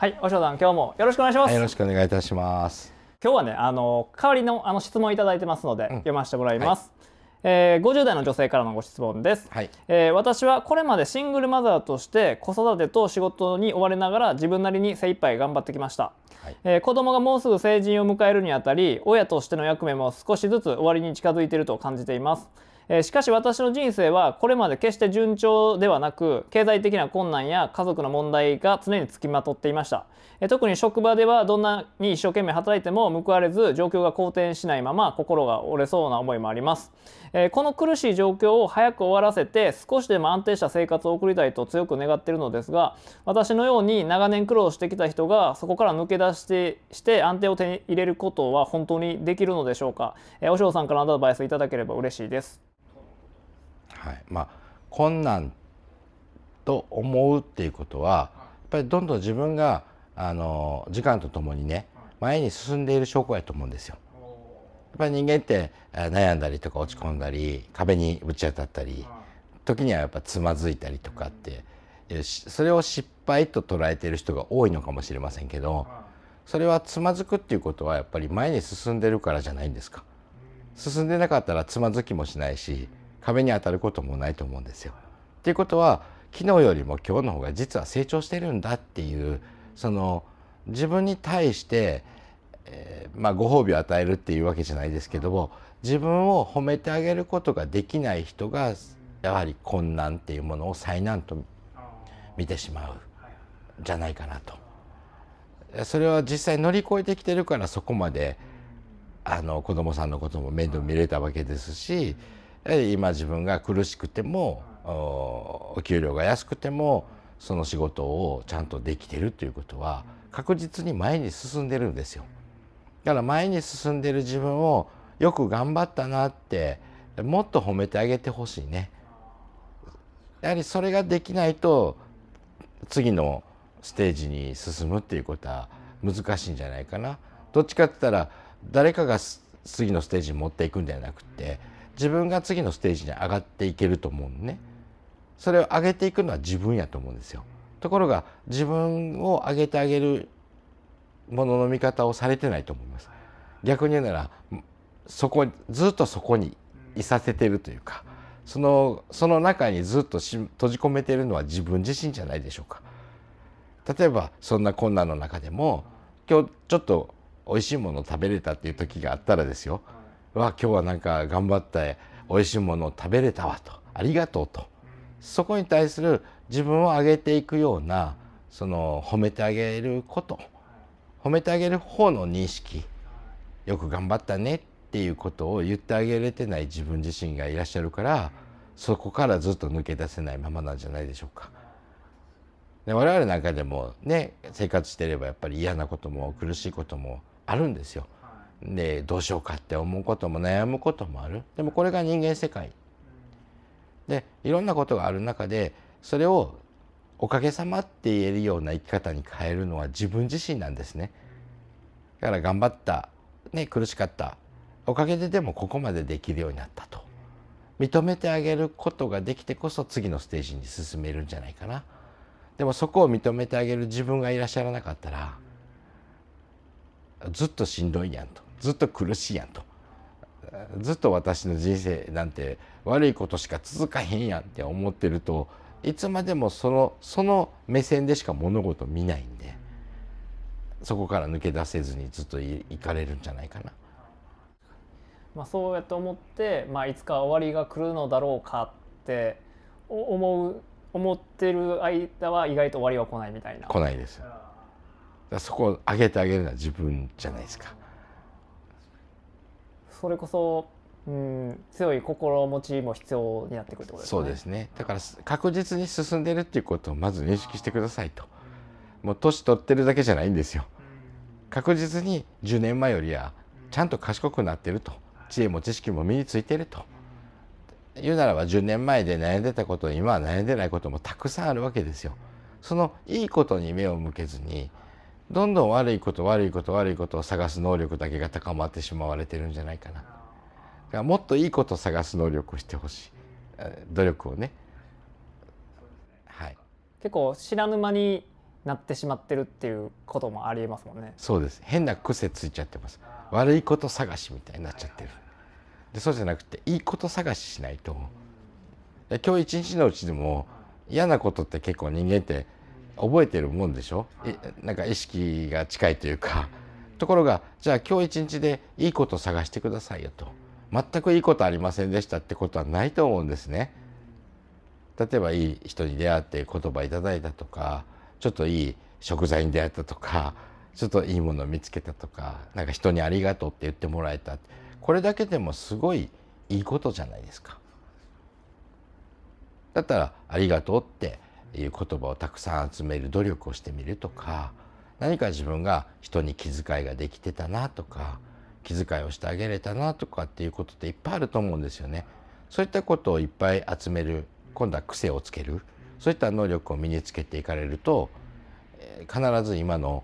はい、和尚さん、今日もよろしくお願いします。よろしくお願いいたします。今日はね、あの代わりのあの質問いただいてますので、うん、読ませてもらいます。はいえー、50代の女性からのご質問です、はい、えー、私はこれまでシングルマザーとして子育てと仕事に追われながら自分なりに精一杯頑張ってきました、はいえー、子供がもうすぐ成人を迎えるにあたり親としての役目も少しずつ終わりに近づいていると感じていますえしかし私の人生はこれまで決して順調ではなく経済的な困難や家族の問題が常につきまとっていました、え特に職場ではどんなに一生懸命働いても報われず状況が好転しないまま心が折れそうな思いもあります、えこの苦しい状況を早く終わらせて少しでも安定した生活を送りたいと強く願っているのですが私のように長年苦労してきた人がそこから抜け出してして安定を手に入れることは本当にできるのでしょうか、えー、お嬢さんからのアドバイスいただければ嬉しいですはいまあ、困難と思うっていうことはやっぱりどんどん自分があの時間とともにね前に進んでいる証拠やと思うんですよ。やっぱり人間って悩んだりとか落ち込んだり壁にぶち当たったり時にはやっぱつまずいたりとかってそれを失敗と捉えている人が多いのかもしれませんけどそれはつまずくっていうことはやっぱり前に進んでるからじゃないんですか。進んでなかったらつまずきもしないし壁に当たることもないと思うんですよ。っていうことは昨日よりも今日の方が実は成長してるんだっていうその自分に対して、えー、まあ、ご褒美を与えるっていうわけじゃないですけども自分を褒めてあげることができない人がやはり困難っていうものを災難と見てしまうじゃないかなと。それは実際乗り越えてきてるからそこまであの子供さんのことも面倒見れたわけですし。今自分が苦しくてもお給料が安くてもその仕事をちゃんとできてるということは確実に前に進んでるんですよ。だから前に進んでる自分をよく頑張ったなってもっと褒めてあげてほしいね。やはりそれができないと次のステージに進むっていうことは難しいんじゃないかな。どっちかって言ったら誰かが次のステージに持っていくんじゃなくて自分が次のステージに上がっていけると思うのね。それを上げていくのは自分やと思うんですよ。ところが自分を上げてあげるものの見方をされてないと思います。逆に言うならそこずっとそこにいさせてるというかそのその中にずっと閉じ込めてるのは自分自身じゃないでしょうか。例えばそんな困難の中でも今日ちょっと美味しいものを食べれたっていう時があったらですよわ今日はなんか頑張って美味しいものを食べれたわとありがとうとそこに対する自分を上げていくようなその褒めてあげること褒めてあげる方の認識よく頑張ったねっていうことを言ってあげれてない自分自身がいらっしゃるからそこからずっと抜け出せないままなんじゃないでしょうか。で我々なんかでもね生活してればやっぱり嫌なことも苦しいこともあるんですよ。でどうしようかって思うことも悩むこともあるでもこれが人間世界でいろんなことがある中でそれをおかげさまって言えるような生き方に変えるのは自分自身なんですねだから頑張った、ね、苦しかったおかげででもここまでできるようになったと認めてあげることができてこそ次のステージに進めるんじゃないかなでもそこを認めてあげる自分がいらっしゃらなかったらずっとしんどいやんとずっと苦しいやんとずっと私の人生なんて悪いことしか続かへんやんって思ってるといつまでもそのその目線でしか物事見ないんでそこから抜け出せずにずっといかれるんじゃないかな。まあ、そうやって思って、まあ、いつか終わりが来るのだろうかって思う思ってる間は意外と終わりは来ないみたいな。来ないですよ。そこを上げてあげるのは自分じゃないですか。それこそうん、強い心持ちも必要になってくるってことですね。そうですね。だから確実に進んでるっていうことをまず認識してくださいと。もう年取ってるだけじゃないんですよ。確実に10年前よりはちゃんと賢くなってると。知恵も知識も身についてると。言うならば10年前で悩んでたこと今は悩んでないこともたくさんあるわけですよ。そのいいことに目を向けずにどんどん悪いこと悪いこと悪いことを探す能力だけが高まってしまわれてるんじゃないかな。だからもっといいことを探す能力をしてほしい努力をね。はい、結構知らぬ間になってしまってるっていうこともありえますもんね。そうです変な癖ついちゃってます悪いこと探しみたいになっちゃってる。でそうじゃなくていいこと探ししないと。今日一日のうちでも嫌なことって結構人間って覚えてるもんでしょなんか意識が近いというかところがじゃあ今日一日でいいこと探してくださいよと全くいいことありませんでしたってことはないと思うんですね。例えばいい人に出会って言葉いただいたとかちょっといい食材に出会ったとかちょっといいものを見つけたとかなんか人にありがとうって言ってもらえたこれだけでもすごいいいことじゃないですか。だったらありがとうっていう言葉をたくさん集める努力をしてみるとか何か自分が人に気遣いができてたなとか気遣いをしてあげれたなとかっていうことっていっぱいあると思うんですよね。そういったことをいっぱい集める今度は癖をつけるそういった能力を身につけていかれると必ず今の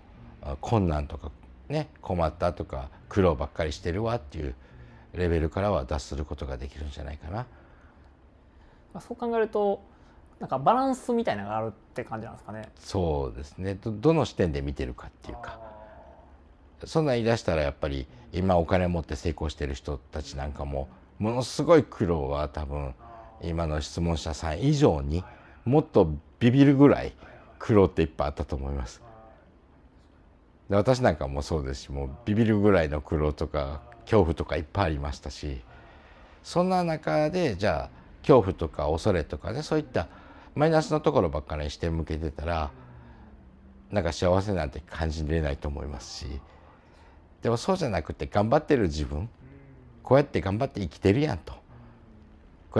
困難とか、ね、困ったとか苦労ばっかりしてるわっていうレベルからは脱することができるんじゃないかな。まあ、そう考えるとなんかバランスみたいなのがあるって感じなんですかね。そうですねどの視点で見てるかっていうかそんなん言い出したらやっぱり今お金持って成功してる人たちなんかもものすごい苦労は多分今の質問者さん以上にもっとビビるぐらい苦労っていっぱいあったと思います。で私なんかもそうですしもうビビるぐらいの苦労とか恐怖とかいっぱいありましたしそんな中でじゃあ恐怖とか恐れとかねそういったマイナスのところばっかりに視点向けてたらなんか幸せなんて感じれないと思いますしでもそうじゃなくて頑張ってる自分こうやって頑張って生きてるやんとこ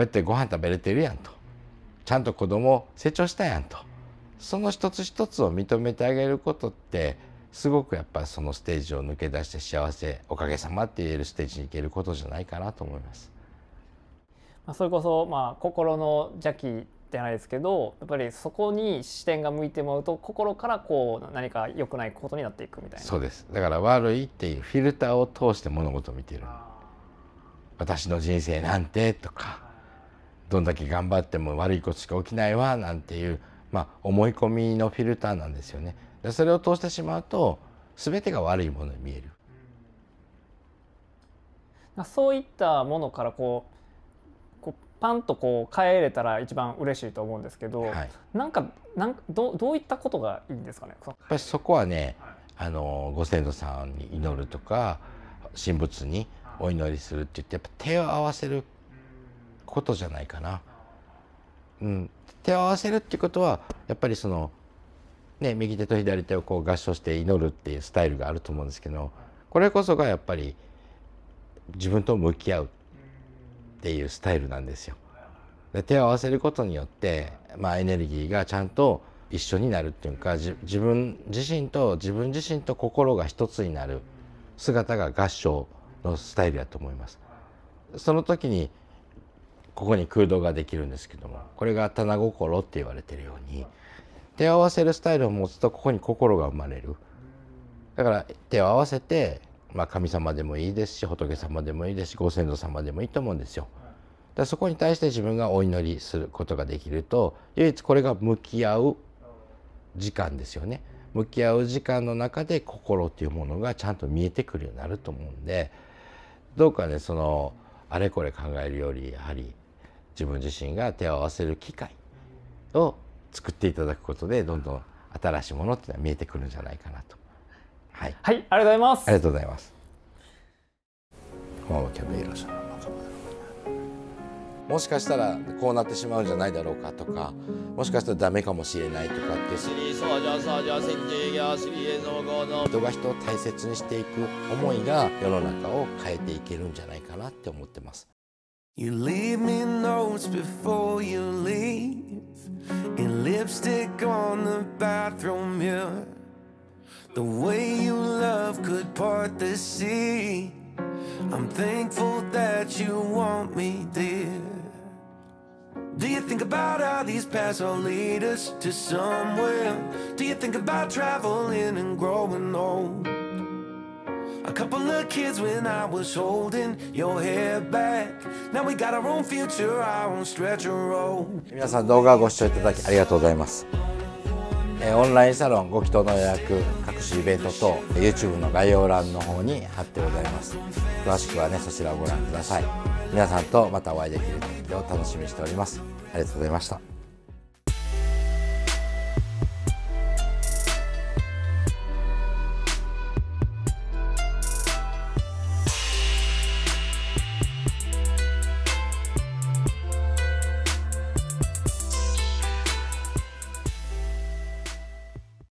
うやってご飯食べれてるやんとちゃんと子供成長したやんとその一つ一つを認めてあげることってすごくやっぱりそのステージを抜け出して幸せおかげさまって言えるステージに行けることじゃないかなと思います。それこそまあ心の邪気じゃないですけどやっぱりそこに視点が向いてもらうと心からこう何か良くないことになっていくみたいなそうですだから悪いっていうフィルターを通して物事を見ている私の人生なんてとかどんだけ頑張っても悪いことしか起きないわなんていう、まあ、思い込みのフィルターなんですよねでそれを通してしまうと全てが悪いものに見えるそういったものからこうパンとこう変えれたら一番嬉しいと思うんですけど、はい、なんかなんどどういったことがいいんですかねやっぱりそこはね、はい、あのご先祖さんに祈るとか神仏にお祈りするって言ってやっぱ手を合わせることじゃないかな。うん、手を合わせるってことはやっぱりその、ね、右手と左手をこう合掌して祈るっていうスタイルがあると思うんですけどこれこそがやっぱり自分と向き合うっていうスタイルなんですよ。で手を合わせることによって、まあ、エネルギーがちゃんと一緒になるっていうか自分自身と自分自身と心が一つになる姿が合唱のスタイルだと思います。その時にここに空洞ができるんですけどもこれが棚心って言われてるように手を合わせるスタイルを持つとここに心が生まれるだから手を合わせてまあ、神様でもいいですし仏様でもいいですしご先祖様でもいいと思うんですよ。だそこに対して自分がお祈りすることができると唯一これが向き合う時間ですよね。向き合う時間の中で心というものがちゃんと見えてくるようになると思うんでどうかねそのあれこれ考えるよりやはり自分自身が手を合わせる機会を作っていただくことでどんどん新しいものっていうのは見えてくるんじゃないかなとはい、はい、ありがとうございますありがとうございますもしかしたらこうなってしまうんじゃないだろうかとかもしかしたらダメかもしれないとかって人が人を大切にしていく思いが世の中を変えていけるんじゃないかなって思ってます。You leave me notes before you leave n lipstick on the bathroom mirror The way you love could part the sea I'm thankful that you want me, dear Do you think about how these paths all lead us to somewhere? Do you think about traveling and growing old? A couple of kids when I was holding your hair back Now we got our own future, our own stretch and roll 皆さん動画をご視聴いただきありがとうございますオンラインサロンご祈祷の予約各種イベント等 YouTube の概要欄の方に貼ってございます詳しくはねそちらをご覧ください皆さんとまたお会いできる日を楽しみにしておりますありがとうございました